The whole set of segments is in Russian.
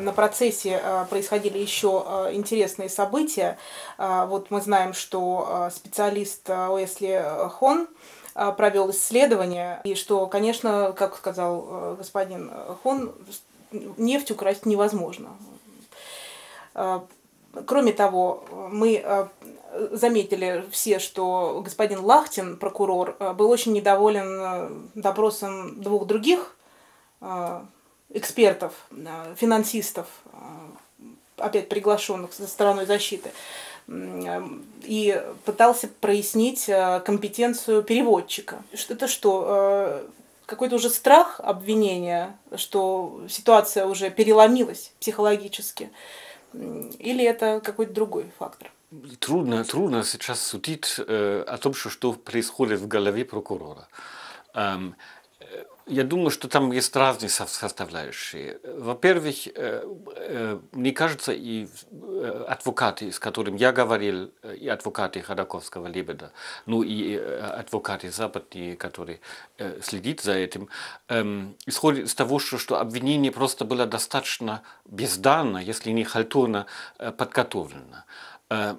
на процессе э, происходили еще э, интересные события. Э, вот мы знаем, что специалист Уэсли Хон провел исследование, и что, конечно, как сказал господин Хон, нефть украсть невозможно. Кроме того, мы заметили все, что господин Лахтин, прокурор, был очень недоволен допросом двух других экспертов, э, финансистов, э, опять приглашенных со стороной защиты, и пытался прояснить э, компетенцию переводчика. что? Это что, какой-то уже страх обвинения, что ситуация уже переломилась психологически, или это какой-то другой фактор? Трудно, трудно сейчас судить э, о том, что, что происходит в голове прокурора. Эм, я думаю, что там есть разные составляющие. Во-первых, э, э, мне кажется, и э, адвокаты, с которыми я говорил, и адвокаты Ходаковского Лебеда, ну и адвокаты западные, которые следят за этим, эм, исходит из того, что, обвинение просто было достаточно безданно, если не халтурно подготовлено. Э,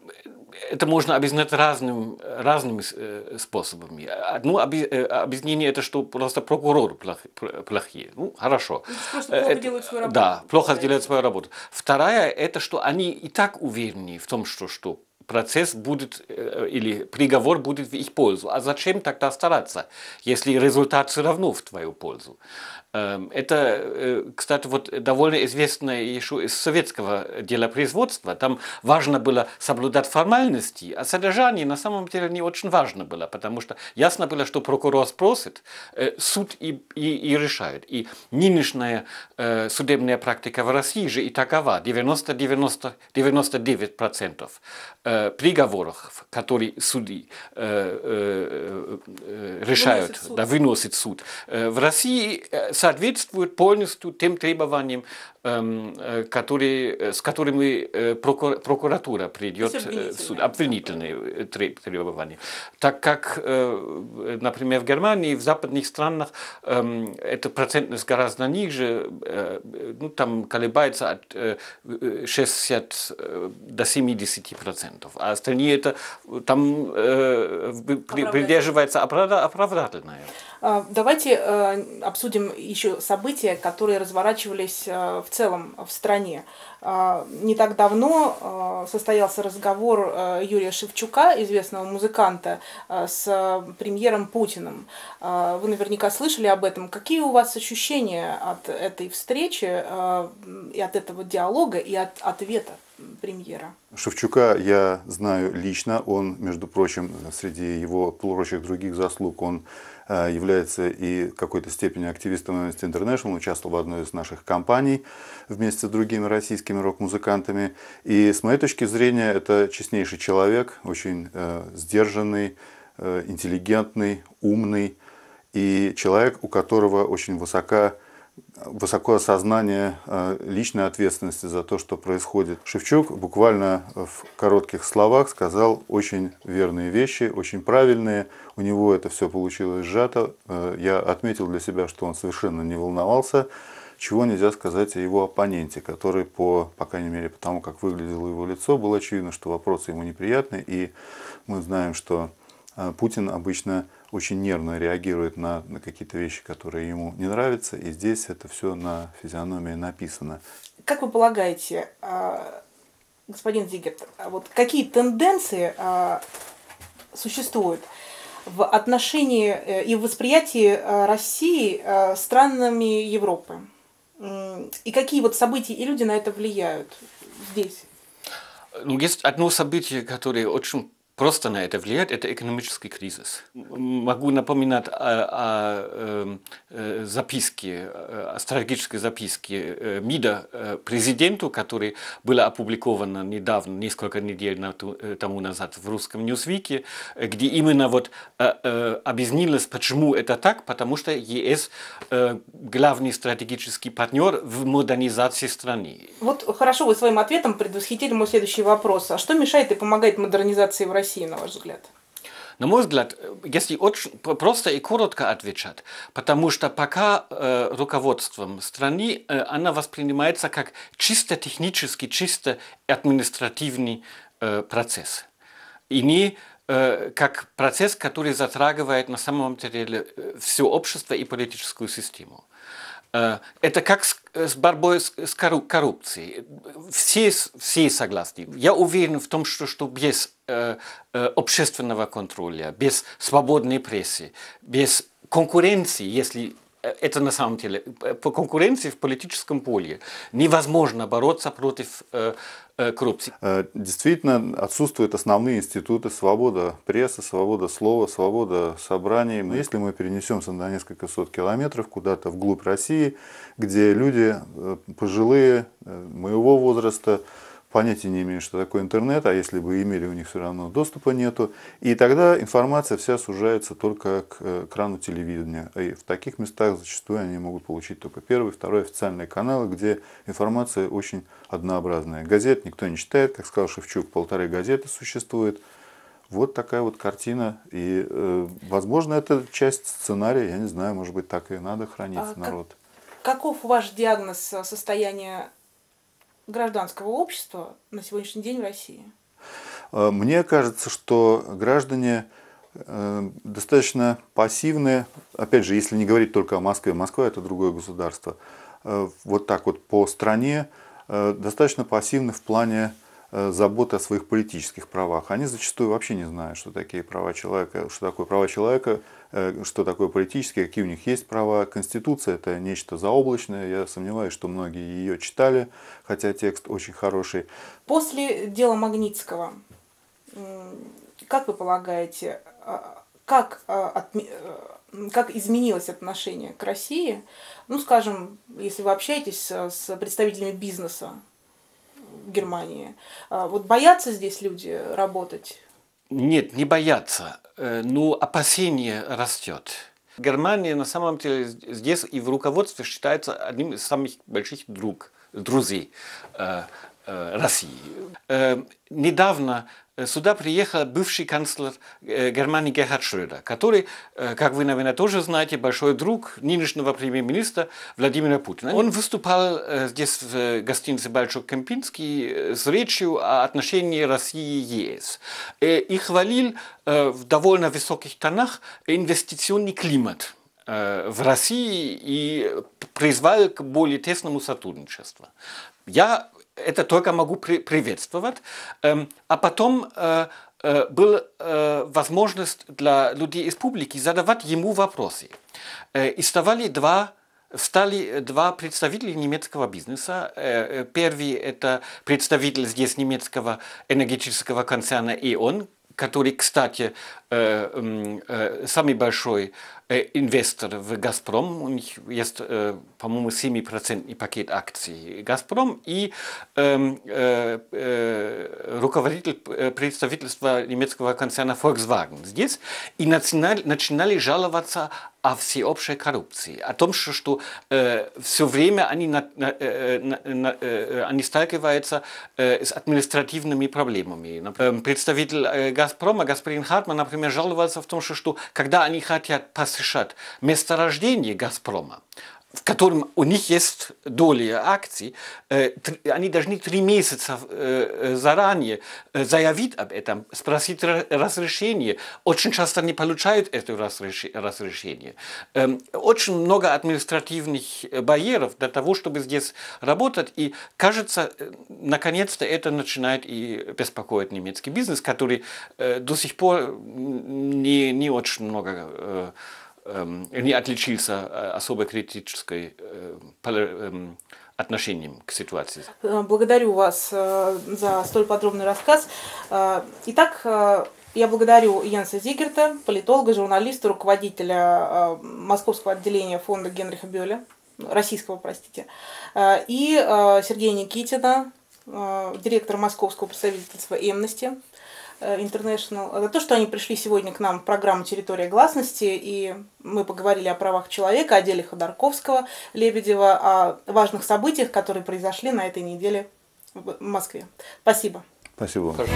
это можно объяснить разным, разными э, способами. Одно э, объяснение это, что просто прокуроры плохие. Ну, хорошо. Просто плохо это, делают свою работу. Да, плохо да. делают свою работу. Вторая это, что они и так уверены в том, что, что процесс будет или приговор будет в их пользу. А зачем тогда стараться, если результат все равно в твою пользу? Эм, это, э, кстати, вот довольно известное еще из советского дела производства. Там важно было соблюдать формальности, а содержание на самом деле не очень важно было, потому что ясно было, что прокурор спросит, э, суд и, и, и решает. И нынешняя э, судебная практика в России же и такова. 90-99% приговоров, которые суды решают, выносит суд. Да, выносит суд. В России Sad Witz, wurde Polnisch zu dem treba wahrnehmen. Эм, э, который, э, с которыми э, прокуратура придет в суд, обвинительные требования. Так как, например, в Германии, в западных странах эм, эта процентность гораздо ниже, ну, там колебается от 60 до 70 процентов, а остальные это там придерживается оправдательное. А, давайте обсудим еще события, которые разворачивались в целом в стране. А, не так давно а, состоялся разговор а, Юрия Шевчука, известного музыканта, с премьером Путиным. Вы наверняка слышали об этом. Какие у вас ощущения от этой встречи и от этого диалога и от ответа? премьера. Шевчука я знаю лично. Он, между прочим, среди его прочих других заслуг, он э, является и в какой-то степени активистом Amnesty International, участвовал в одной из наших компаний вместе с другими российскими рок-музыкантами. И с моей точки зрения, это честнейший человек, очень э, сдержанный, э, интеллигентный, умный и человек, у которого очень высока высокое осознание э, личной ответственности за то, что происходит. Шевчук буквально в коротких словах сказал очень верные вещи, очень правильные. У него это все получилось сжато. Э, я отметил для себя, что он совершенно не волновался, чего нельзя сказать о его оппоненте, который, по, по крайней мере, по тому, как выглядело его лицо, было очевидно, что вопросы ему неприятны. И мы знаем, что э, Путин обычно очень нервно реагирует на, на какие-то вещи, которые ему не нравятся, и здесь это все на физиономии написано. Как вы полагаете, а, господин Зигерт, а вот какие тенденции а, существуют в отношении э, и в восприятии России странами Европы? И какие вот события и люди на это влияют здесь? Ну, есть одно событие, которое очень просто на это влияет, это экономический кризис. Могу напоминать о, о, о эм, э, записке, э, о стратегической записке э, МИДа президенту, которая была опубликована недавно, несколько недель тому назад в русском Ньюсвике, где именно вот объяснилось, почему это так, потому что ЕС главный стратегический партнер в модернизации страны. Вот хорошо, вы своим ответом предвосхитили мой следующий вопрос. А что мешает и помогает модернизации в России? России, на ваш взгляд? На мой взгляд, если очень просто и коротко отвечать, потому что пока э, руководством страны э, она воспринимается как чисто технический, чисто административный э, процесс. И не э, как процесс, который затрагивает на самом деле э, все общество и политическую систему. Э, это как с, э, с борьбой с, с коррупцией. Все, все согласны. Я уверен в том, что, что без э, э общественного контроля, без свободной прессы, без конкуренции, если Э, это на самом деле э, по конкуренции в политическом поле. Невозможно бороться против э, коррупции. Действительно, отсутствуют основные институты свобода прессы, свобода слова, свобода собраний. Но если мы перенесемся на несколько сот километров куда-то вглубь России, где люди пожилые моего возраста, понятия не имеют, что такое интернет, а если бы имели, у них все равно доступа нету. И тогда информация вся сужается только э, к экрану телевидения. И в таких местах зачастую они могут получить только первый, второй официальные каналы, где информация очень однообразная. Газет никто не читает, как сказал Шевчук, полторы газеты существует. Вот такая вот картина. И, э, возможно, это часть сценария, я не знаю, может быть, так и надо хранить а народ. Как, каков ваш диагноз э, состояния гражданского общества на сегодняшний день в России? Э, мне кажется, что граждане э, достаточно пассивные. опять же, если не говорить только о Москве, Москва это другое государство, э, вот так вот по стране достаточно пассивны в плане Э, заботы о своих политических правах. Они зачастую вообще не знают, что такие права человека, что такое права человека, э, что такое политические, какие у них есть права. Конституция – это нечто заоблачное. Я сомневаюсь, что многие ее читали, хотя текст очень хороший. После дела Магнитского, как вы полагаете, а, как, а, э, как изменилось отношение к России? Ну, скажем, если вы общаетесь с представителями бизнеса, Германии. А, вот боятся здесь люди работать? Нет, не боятся, э, но ну, опасение растет. Германия на самом деле здесь и в руководстве считается одним из самых больших друг, друзей э, Э, России. Э, недавно э, сюда приехал бывший канцлер Германии Герхард Шрöder, который, как вы, наверное, тоже знаете, большой друг нынешнего премьер-министра Владимира Путина. Он выступал здесь в гостинице «Большой Кемпинский» с речью о отношении России и ЕС и хвалил в довольно высоких тонах инвестиционный климат в России и призвал к более тесному сотрудничеству. Я это только могу при приветствовать. Эм, а потом э, э, была э, возможность для людей из публики задавать ему вопросы. Э, и вставали два встали два представителя немецкого бизнеса. Э, э, первый – это представитель здесь немецкого энергетического концерна Ион, который, кстати, э, самый большой Э, инвестор в «Газпром». У них есть, э, по-моему, 7% пакет акций «Газпром». И эм, э, э, руководитель э, представительства немецкого концерна Volkswagen здесь. И начинали, начинали жаловаться о всеобщей коррупции, о том, что, что э, все время они, на, на, на, э, они сталкиваются э, с административными проблемами. Например, эм, представитель э, «Газпрома» Господин Хартман, например, жаловался в том, что, что когда они хотят пассажиров, разрешат месторождение «Газпрома», в котором у них есть доли акций, э, они должны три месяца э, э, заранее заявить об этом, спросить разрешение. Очень часто не получают это разрешение. Эм, очень много административных барьеров для того, чтобы здесь работать. И кажется, наконец-то это начинает и беспокоить немецкий бизнес, который до сих пор не, не очень много Эм, не отличился э, особо критической э, эм, отношением к ситуации. Э, благодарю вас за столь подробный рассказ. Итак, я благодарю Янса Зигерта, политолога, журналиста, руководителя московского отделения фонда Генриха Бёля, российского, простите, и Сергея Никитина, директора московского представительства Эмности. Э, International, за то, что они пришли сегодня к нам в программу «Территория гласности», и мы поговорили о правах человека, о деле Ходорковского, Лебедева, о важных событиях, которые произошли на этой неделе в Москве. Спасибо. Спасибо. Хорошо.